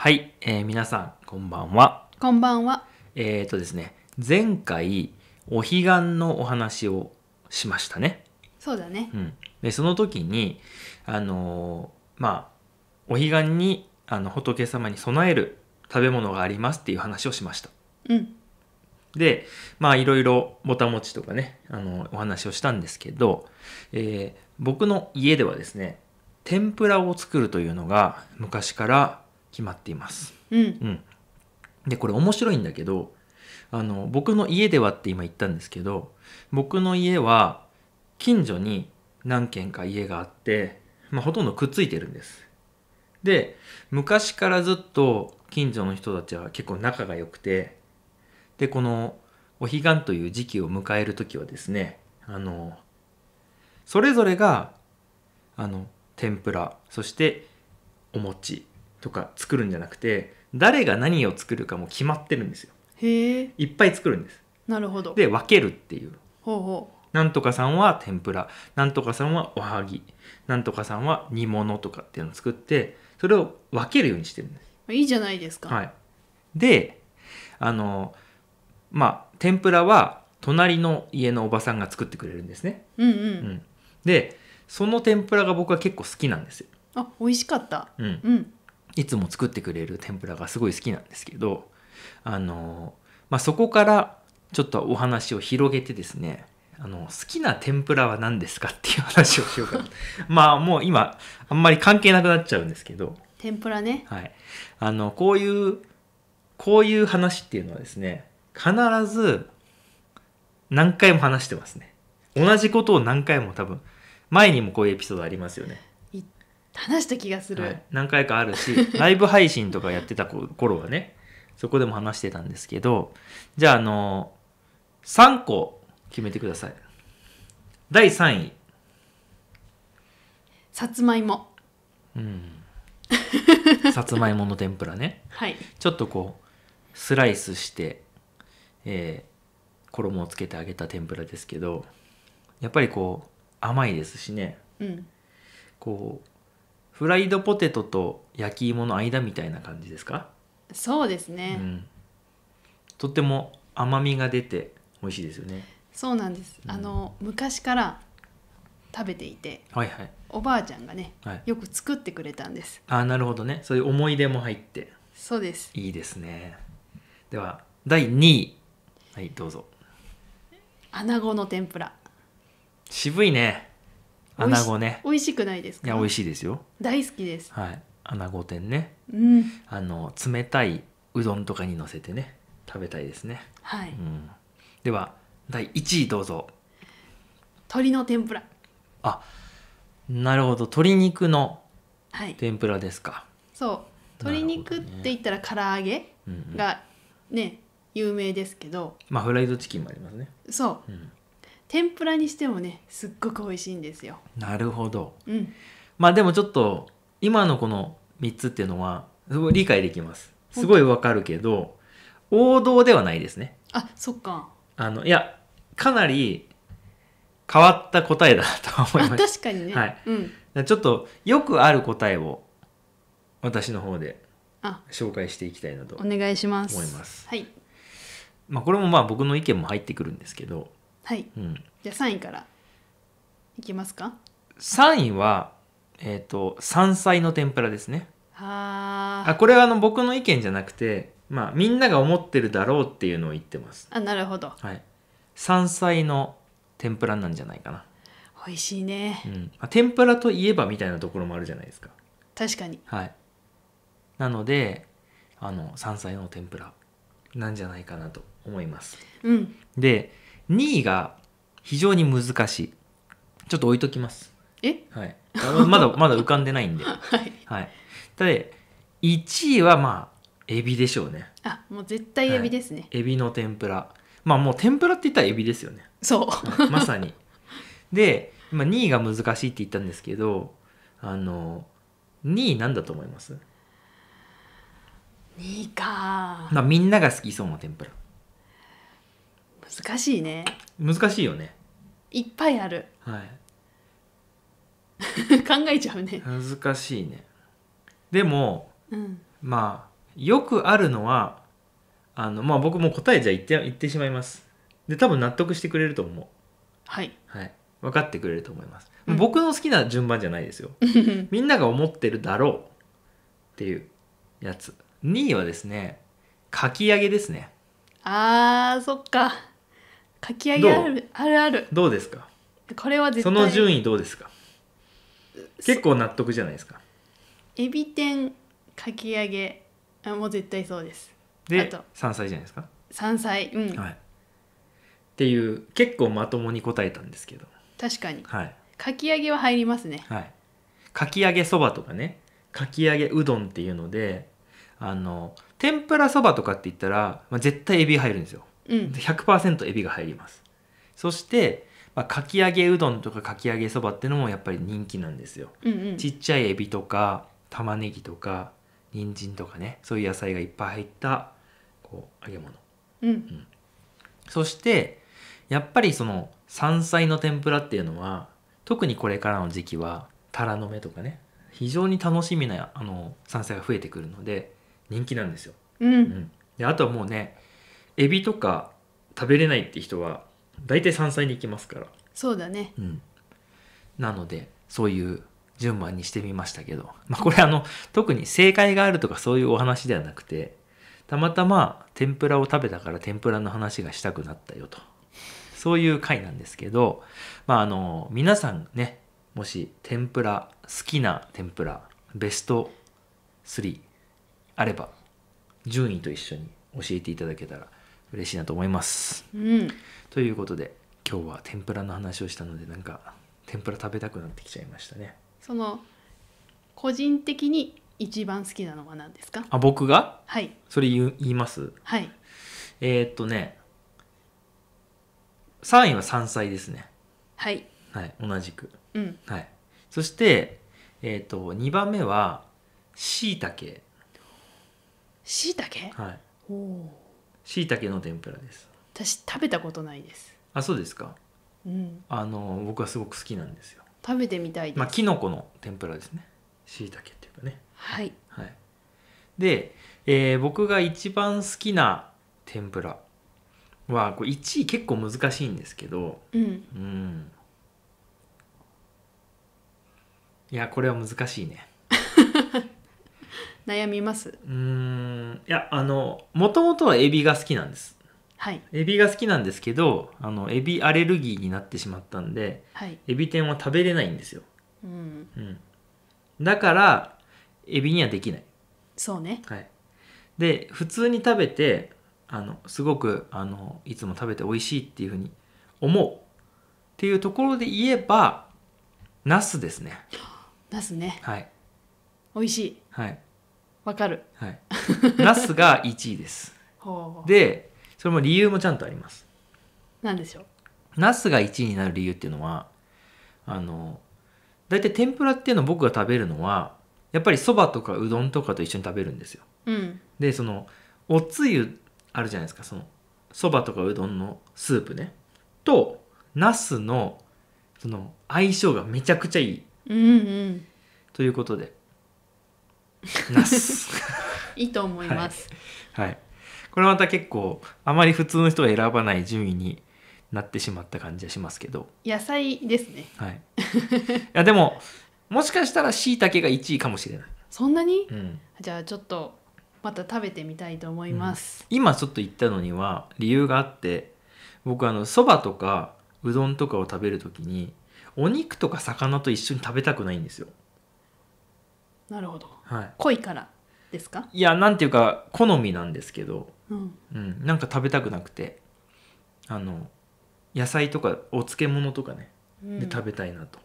はい、えー、皆さんこんばんは。こんばんは。えっ、ー、とですね、前回お彼岸のお話をしましたね。そうだね。うん。でその時にあのー、まあお彼岸にあの仏様に備える食べ物がありますっていう話をしました。うん。でまあいろいろぼたもちとかねあのお話をしたんですけど、えー、僕の家ではですね天ぷらを作るというのが昔から決まっています。うん、うん、でこれ面白いんだけどあの僕の家ではって今言ったんですけど僕の家は近所に何軒か家があって、まあ、ほとんどくっついてるんです。で昔からずっと近所の人たちは結構仲が良くてでこのお彼岸という時期を迎える時はですねあのそれぞれがあの天ぷらそしてお餅とか作るんじゃなくて誰が何を作るかも決まってるんですよへえいっぱい作るんですなるほどで分けるっていうほうほうなんとかさんは天ぷらなんとかさんはおはぎなんとかさんは煮物とかっていうのを作ってそれを分けるようにしてるんですいいじゃないですか、はいであのまあ天ぷらは隣の家のおばさんが作ってくれるんですね、うんうん、うん、でその天ぷらが僕は結構好きなんですよあ美味しかったうん、うん、いつも作ってくれる天ぷらがすごい好きなんですけどあの、まあ、そこからちょっとお話を広げてですねあの好きな天ぷらは何ですかっていう話をしようかな まあもう今あんまり関係なくなっちゃうんですけど天ぷらねはいあのこういうこういう話っていうのはですね必ず何回も話してますね同じことを何回も多分前にもこういうエピソードありますよね話した気がする、はい、何回かあるし ライブ配信とかやってた頃はねそこでも話してたんですけどじゃああの3個決めてください第3位さつまいもうんさつまいもの天ぷらね、はい、ちょっとこうスライスして、えー、衣をつけて揚げた天ぷらですけどやっぱりこう甘いですしね、うん、こうフライドポテトと焼き芋の間みたいな感じですかそうですね、うん、とっても甘みが出て美味しいですよねそうなんです、うん、あの昔から食べていて、はいはい、おばあちゃんがね、はい、よく作ってくれたんですあなるほどねそういう思い出も入ってそうですいいですねでは第2位はいどうぞ穴子の天ぷら渋いね穴子ね美味しくないですいや美味しいですよ大好きですはい穴子天ねうんあの冷たいうどんとかにのせてね食べたいですね、はいうん、では第1位どうぞ鶏の天ぷらあなるほど鶏肉のはい天ぷらですか、そう鶏肉って言ったら唐揚げうんうんがね有名ですけどまあフライドチキンもありますねそううん天ぷらにしてもねすっごく美味しいんですよなるほど、うん、まあでもちょっと今のこの3つっていうのはすごい理解できますすごいわかるけど王道ではないですねあそっかあのいやかなり変わった答えだなと思いまし確かにね、はいうん、ちょっとよくある答えを私の方で紹介していきたいなとお願いします願います、はいまあ、これもまあ僕の意見も入ってくるんですけどはい、うん、じゃあ3位からいきますか3位はえっ、ー、と山菜の天ぷらですねああこれはあの僕の意見じゃなくてまあみんなが思ってるだろうっていうのを言ってますあなるほど、はい、山菜の天ぷらなんじゃないかな美味しいね、うん、天ぷらといえばみたいなところもあるじゃないですか確かにはいなのであの山菜の天ぷらなんじゃないかなと思います、うん、で2位が非常に難しいちょっと置いときますえはいまだまだ浮かんでないんで はい、はい、で1位はまあエビでしょうねあもう絶対エビですね、はい、エビの天ぷらまあもう天ぷらって言ったらエビですよねそう、まさにで、まあ、2位が難しいって言ったんですけどあの2位なんだと思います2位か、まあ、みんなが好きそうな天ぷら難しいね難しいよねいっぱいあるはい 考えちゃうね難しいねでも、うん、まあよくあるのはあのまあ僕も答えじゃ言って言ってしまいますで多分納得してくれると思うはい、はい、分かってくれると思います、うん、僕の好きな順番じゃないですよ みんなが思ってるだろうっていうやつ2位はですねかき揚げですねあーそっかかき揚げあるあるあるどうですかこれは絶その順位どうですか結構納得じゃないですかエビ天かき揚げあもう絶対そうですあでと3歳じゃないですか、山菜うん、はいっていう結構まともに答えたんですけど確かにはいかき揚げは入りますねはいかき揚げそばとかねかき揚げうどんっていうのであの天ぷらそばとかって言ったら、まあ、絶対エビ入るんですよ100%エビが入りますそしてまあ、かき揚げうどんとかかき揚げそばっていうのもやっぱり人気なんですよ、うんうん、ちっちゃいエビとか玉ねぎとか人参とかねそういう野菜がいっぱい入ったこう揚げ物、うんうん、そしてやっぱりその山菜の天ぷらっていうのは特にこれからの時期はタラの芽とかね非常に楽しみなあの山菜が増えてくるので人気なんですよ、うん、うん、であとはもうねエビとか食べれないって人は大体山菜に行きますからそうだね、うん、なのでそういう順番にしてみましたけど、まあ、これあの特に正解があるとかそういうお話ではなくてたまたま天ぷらを食べたから天ぷらの話がしたくなったよとそういう回なんですけど、まあ、あの皆さんねもし天ぷら好きな天ぷらベスト3あれば順位と一緒に教えていただけたら嬉しいなと思います。うん、ということで今日は天ぷらの話をしたのでなんか天ぷら食べたくなってきちゃいましたね。その個人的に一番好きなのは何ですかあ僕がはいそれ言いますはいえー、っとね3位は山菜ですねはい、はい、同じく、うんはい、そしてえー、っと2番目はしいたけしいたけはいおお椎茸の天ぷらです私食べたことないですあそうですかうんあの僕はすごく好きなんですよ食べてみたいです、まあきのこの天ぷらですね椎茸っていうかねはいはいで、えー僕が一番好きな天ぷらはこれ1位結構難しいんですけどうんうんいやこれは難しいね悩みますうんいやあのもともとはエビが好きなんですはい、エビが好きなんですけどあのエビアレルギーになってしまったんで、はい、エビ天は食べれないんですよ、うん、うん、だからエビにはできないそうね、はい、で普通に食べてあのすごくあのいつも食べて美味しいっていうふうに思うっていうところで言えばナスですね ナスねはい美味しいはいわかる。はい。ナスが1位です。ほうで、それも理由もちゃんとあります。なでしょうナスが1位になる理由っていうのは、あの、大体天ぷらっていうの僕が食べるのは、やっぱりそばとかうどんとかと一緒に食べるんですよ。うん、で、その、おつゆあるじゃないですか、その、そばとかうどんのスープね。と、ナスの、その、相性がめちゃくちゃいい。うんうん。ということで、なす いいと思います、はい、はい、これまた結構あまり普通の人が選ばない順位になってしまった感じはしますけど野菜ですねはいいやでももしかしたらしいたけが1位かもしれないそんなに、うん、じゃあちょっとまた食べてみたいと思います、うん、今ちょっと言ったのには理由があって僕あのそばとかうどんとかを食べる時にお肉とか魚と一緒に食べたくないんですよなるほど、はい、濃いからですかいやなんていうか好みなんですけど、うん、うん、なんか食べたくなくてあの野菜とかお漬物とかね、うん、で食べたいなと、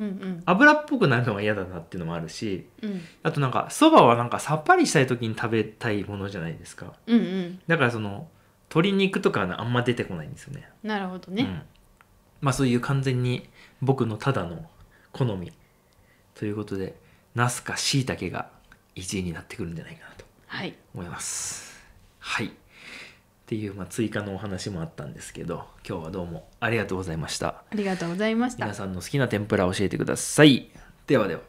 うんうん、油っぽくなるのが嫌だなっていうのもあるし、うん、あとなんかそばはなんかさっぱりしたい時に食べたいものじゃないですか、うんうん、だからその鶏肉とかあんま出てこないんですよねなるほどね、うん、まあそういう完全に僕のただの好みということでナスかしいたけが1位になってくるんじゃないかなと思います。はい、はい、っていう、まあ、追加のお話もあったんですけど今日はどうもありがとうございました。ありがとうございました皆さんの好きな天ぷら教えてください。ではでは。